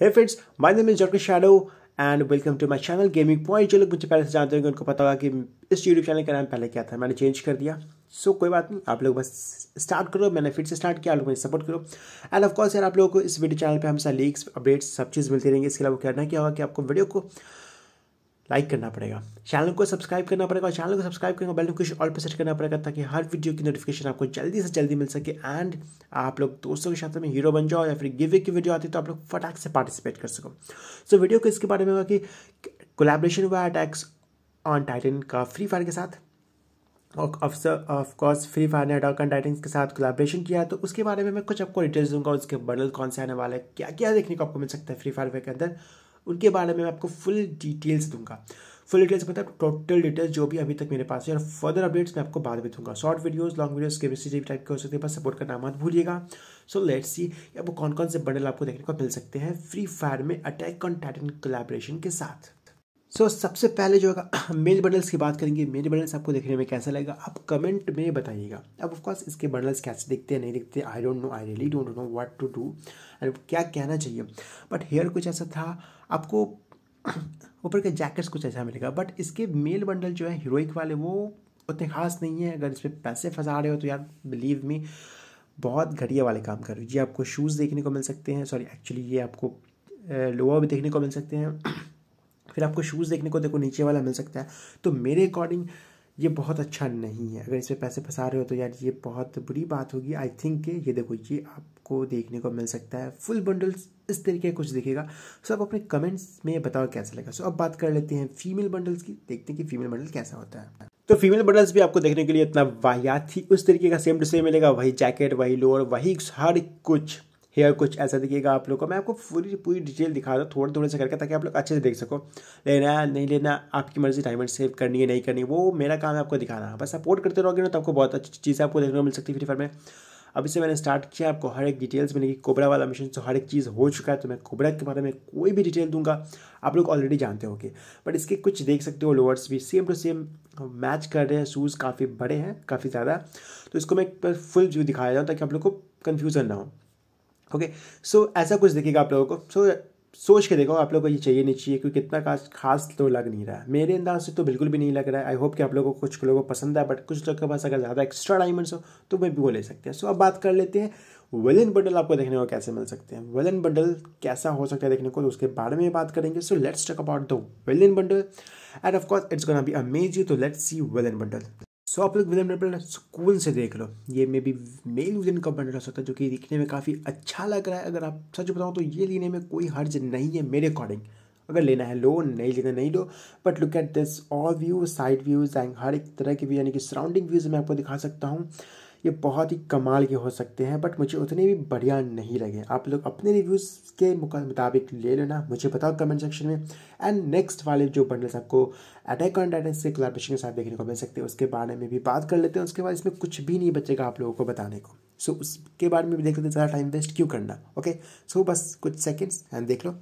Hey friends, my name is Dr. Shadow and welcome to my channel gaming point जो लोग मुझे पहले से जानते होंगे उनको पता होगा कि इस यूट्यूब चैनल का नाम पहले क्या था मैंने चेंज कर दिया सो so, कोई बात नहीं आप लोग बस स्टार्ट करो मैंने फिर से स्टार्ट किया आप लोग मुझे सपोर्ट करो एंड ऑफकोर्स कोर्स यार आप लोगों को इस वीडियो चैनल पे हमेशा लीक्स अपडेट्स सब चीज़ मिलती रहेंगी इसके अलावा कहना क्या होगा कि आपको वीडियो को लाइक करना पड़ेगा चैनल को सब्सक्राइब करना पड़ेगा और चैनल को सब्सक्राइब करेंगे बेल नोटिफिकेशन ऑल पर सेट करना पड़ेगा ताकि हर वीडियो की नोटिफिकेशन आपको जल्दी से जल्दी मिल सके एंड आप लोग दोस्तों के साथ में हीरो बन जाओ या फिर गिवे की वीडियो आती है तो आप लोग फटाक से पार्टिसिपेट कर सको सो so, वीडियो को इसके बारे में होगा कि कोलेब्रेशन हुआ अटैक्स ऑन टाइटन का फ्री फायर के साथ ऑफ ऑफकोर्स फ्री फायर ने अटॉक एंड टाइटन के साथ कोलाब्रेशन किया तो उसके बारे में मैं कुछ आपको डिटेल्स दूंगा उसके बंडल कौन से आने वाले क्या क्या देखने को आपको मिल सकता है फ्री फायर के अंदर उनके बारे में मैं आपको फुल डिटेल्स दूंगा फुल डिटेल्स मतलब टोटल डिटेल्स जो भी अभी तक मेरे पास है और फर्दर अपडेट्स मैं आपको बाद में दूंगा शॉर्ट वीडियोस लॉन्ग वीडियोस के किसी भी टाइप के हो सकते हैं बस सपोर्ट करना मत भूलिएगा सो लेट्स सी अब कौन कौन से बंडल आपको देखने को मिल सकते हैं फ्री फायर में अटैक ऑन टाइटन कोलेब्रेशन के साथ सो so, सबसे पहले जो होगा मेल बंडल्स की बात करेंगे मेल बंडल्स आपको देखने में कैसा लगेगा आप कमेंट में बताइएगा अब ऑफकोर्स इसके बंडल्स कैसे दिखते हैं नहीं दिखते I don't know I really don't know what to do and क्या कहना चाहिए बट हेयर कुछ ऐसा था आपको ऊपर के जैकेट्स कुछ ऐसा मिलेगा बट इसके मेल बंडल जो है हीरोइक वाले वो उतने खास नहीं है अगर इस पर पैसे फंसा रहे हो तो यार बिलीव मी बहुत घटिया वाले काम कर रहे हो ये आपको शूज़ देखने को मिल सकते हैं सॉरी एक्चुअली ये आपको लोअर भी देखने को मिल सकते हैं फिर आपको शूज़ देखने को देखो नीचे वाला मिल सकता है तो मेरे अकॉर्डिंग ये बहुत अच्छा नहीं है अगर इस पर पैसे फंसा रहे हो तो यार ये बहुत बुरी बात होगी आई थिंक के ये देखो ये आपको देखने को मिल सकता है फुल बंडल्स इस तरीके कुछ दिखेगा सो आप अपने कमेंट्स में बताओ कैसा लगा सो अब बात कर लेते हैं फीमेल बंडल्स की देखते हैं कि फीमेल बंडल कैसा होता है तो फीमेल बंडल्स भी आपको देखने के लिए इतना वाहियात ही उस तरीके का सेम टू सेम मिलेगा वही जैकेट वही लोअर वही हर कुछ हेयर कुछ ऐसा दिखेगा आप लोग को मैं आपको पूरी पूरी डिटेल दिखा रहा हूँ थोड़े थोड़े से करके ताकि आप लोग अच्छे से देख सको लेना है नहीं लेना आपकी मर्जी डायमंड सेव करनी है नहीं करनी वो मेरा काम है आपको दिखाना बस सपोर्ट करते रहोगे ना तो आपको बहुत अच्छी चीज़ें आपको देखने को मिल सकती है फ्री फायर में अभी से मैंने स्टार्ट किया आपको हर एक डिटेल्स मिलेगी कोबरा वाला मिशन तो हर एक चीज़ हो चुका है तो मैं कोबरा के बारे में कोई भी डिटेल दूंगा आप लोग ऑलरेडी जानते होंगे बट इसके कुछ देख सकते हो लोअर्स भी सेम टू सेम मैच कर रहे हैं शूज़ काफ़ी बड़े हैं काफ़ी ज़्यादा तो इसको मैं फुल व्यू दिखाया जाऊँ ताकि आप लोग को कन्फ्यूज़न ना हो ओके सो ऐसा कुछ दिखेगा आप लोगों को सो सोच के देखो आप लोगों को ये चाहिए नहीं चाहिए क्योंकि इतना खास खास तो लग नहीं रहा है मेरे अंदाज से तो बिल्कुल भी नहीं लग रहा है आई होप कि आप लोगों को कुछ लोगों को पसंद है बट कुछ लोग के पास अगर ज़्यादा एक्स्ट्रा डायमंड्स हो तो वे भी वो ले सकते हैं सो so, अब बात कर लेते हैं वेलन बंडल आपको देखने को कैसे मिल सकते हैं वेलन बंडल कैसा हो सकता है देखने को तो उसके बारे में बात करेंगे so let's talk about the villain bundle and of course it's gonna be amaze you तो let's see villain bundle so आप लोग विलियम टेम्पल सुकून से देख लो ये मे बी मेल यूजन का कंपोनेंट हो सकता है जो कि दिखने में काफ़ी अच्छा लग रहा है अगर आप सच बताओ तो ये लेने में कोई हर्ज नहीं है मेरे अकॉर्डिंग अगर लेना है लो नहीं लेना नहीं लो but look at this all view side views and हर एक तरह के व्यू यानी कि सराउंडिंग व्यूज़ मैं आपको दिखा सकता हूँ ये बहुत ही कमाल के हो सकते हैं बट मुझे उतने भी बढ़िया नहीं लगे आप लोग अपने रिव्यूज़ के मुताबिक ले लेना मुझे बताओ कमेंट सेक्शन में एंड नेक्स्ट वाले जो बंडल्स आपको अटैक ऑन टाइटन से कोलाब्रेशन के साथ देखने को मिल सकते हैं उसके बारे में भी बात कर लेते हैं उसके बाद इसमें कुछ भी नहीं बचेगा आप लोगों को बताने को सो so, उसके बारे में भी देख लेते हैं ज़्यादा टाइम वेस्ट क्यों करना ओके okay? सो so, बस कुछ सेकेंड्स एंड देख लो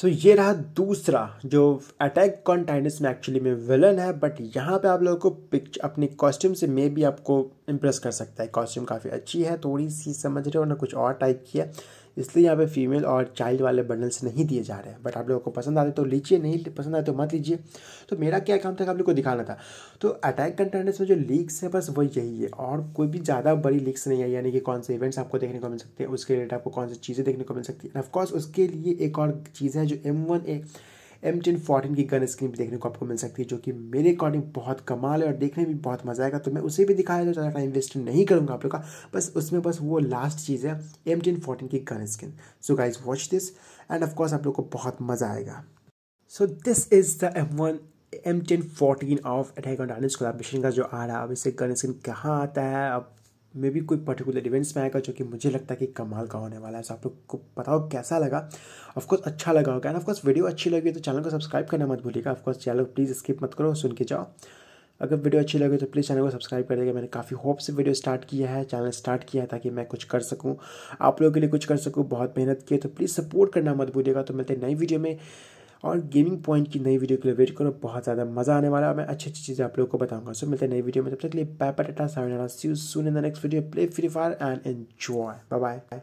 सो so, ये रहा दूसरा जो अटैक कॉन टाइनस में एक्चुअली में विलन है बट यहाँ पे आप लोगों को पिक्च अपने कॉस्ट्यूम से मे भी आपको इम्प्रेस कर सकता है कॉस्ट्यूम काफ़ी अच्छी है थोड़ी सी समझ रहे हो ना कुछ और टाइप की है इसलिए यहाँ पे फीमेल और चाइल्ड वाले बंडल्स नहीं दिए जा रहे हैं बट आप लोगों को पसंद आते तो लीजिए नहीं पसंद आए तो मत लीजिए तो मेरा क्या काम था आप लोग को दिखाना था तो अटैक कंटेंडर्स में जो लीक्स है बस वही यही है और कोई भी ज़्यादा बड़ी लीक्स नहीं है यानी कि कौन से इवेंट्स आपको देखने को मिल सकते हैं उसके रिलेटेड आपको कौन सी चीज़ें देखने को मिल सकती है ऑफकोर्स उसके लिए एक और चीज़ है जो M one A M ten fourteen की गन स्क्रीन भी देखने को आपको मिल सकती है जो कि मेरे अकॉर्डिंग बहुत कमाल है और देखने में भी बहुत मजा आएगा तो मैं उसे भी दिखाया तो ज़्यादा टाइम वेस्ट नहीं करूँगा आप लोग का बस उसमें बस वो लास्ट चीज़ है एम टेन फोर्टीन की gun screen so guys watch this and of course आप लोग को बहुत मज़ा आएगा so this is the M one M ten fourteen of Attack on डायनेस कोलाबेशन का जो आ रहा है अब इससे गन स्क्रीन कहाँ आता है अब मे भी कोई पर्टिकुलर इवेंट्स में आएगा जो कि मुझे लगता है कि कमाल का होने वाला है सो आप लोग को बताओ कैसा लगा ऑफकोर्स अच्छा लगा होगा एंड ऑफकोर्स वीडियो अच्छी लगी तो चैनल को सब्सक्राइब करना मत भूलिएगा ऑफकोर्स चैनल प्लीज़ स्किप मत करो सुन के जाओ अगर वीडियो अच्छी लगे तो प्लीज़ चैनल को सब्सक्राइब कर देगा मैंने काफ़ी होप से वीडियो स्टार्ट किया है चैनल स्टार्ट किया है ताकि मैं कुछ कर सकूँ आप लोगों के लिए कुछ कर सकूँ बहुत मेहनत की है तो प्लीज़ सपोर्ट करना मत भूलिएगा तो मिलते नई वीडियो में और गेमिंग पॉइंट की नई वीडियो के लिए वेट करो बहुत ज़्यादा मज़ा आने वाला है मैं अच्छी अच्छी चीज़ें आप लोगों को बताऊंगा सो मिलते हैं नई वीडियो में तब तक लिए बाय पटाटा सावनाना see you soon in the next video play Free Fire and enjoy bye bye